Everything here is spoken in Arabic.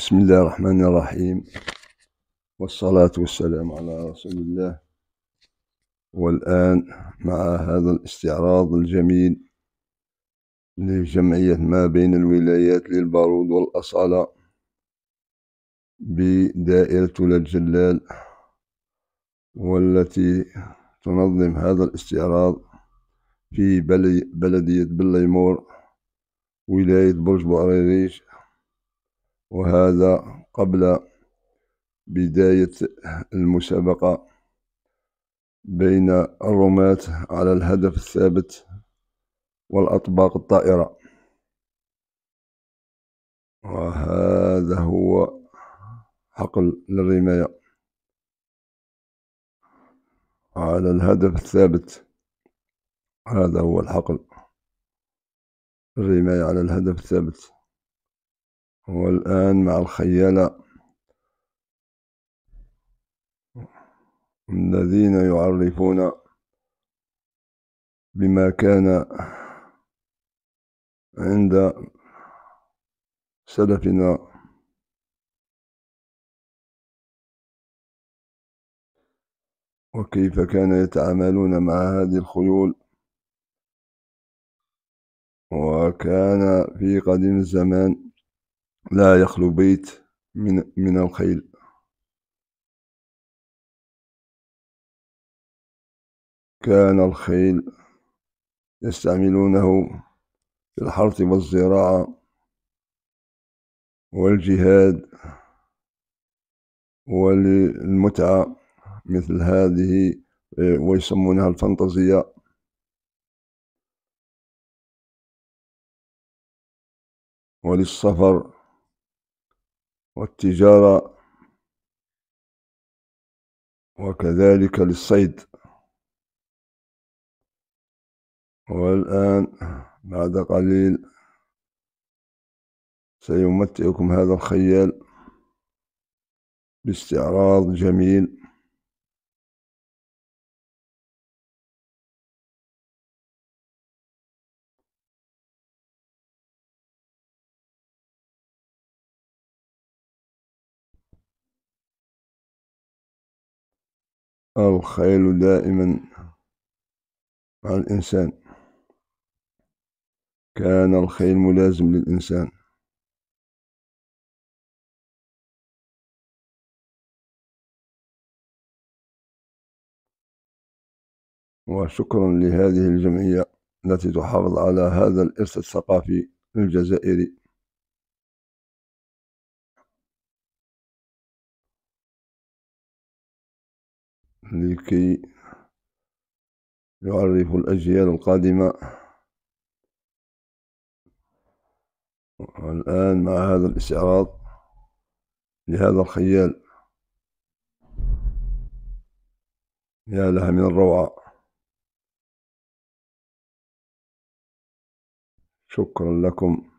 بسم الله الرحمن الرحيم والصلاة والسلام على رسول الله والآن مع هذا الاستعراض الجميل لجمعية ما بين الولايات للبارود والأصالة بدائرة ولاد جلال والتي تنظم هذا الاستعراض في بلدية بليمور ولاية برج بوعريريش وهذا قبل بداية المسابقة بين الرماة على الهدف الثابت والأطباق الطائرة وهذا هو حقل للرماية على الهدف الثابت هذا هو الحقل الرماية على الهدف الثابت هو الآن مع الخيالة الذين يعرفون بما كان عند سلفنا وكيف كان يتعاملون مع هذه الخيول وكان في قديم الزمان لا يخلو بيت من, من الخيل كان الخيل يستعملونه في الحرث والزراعة والجهاد وللمتعة مثل هذه آه، ويسمونها الفانتازية وللسفر والتجارة وكذلك للصيد والآن بعد قليل سيمتعكم هذا الخيال باستعراض جميل الخيل دائما مع الإنسان كان الخيل ملازم للإنسان وشكرا لهذه الجمعية التي تحافظ على هذا الإرث الثقافي الجزائري لكي يعرف الأجيال القادمة الآن مع هذا الاستعراض لهذا الخيال يا لها من الروعة شكرا لكم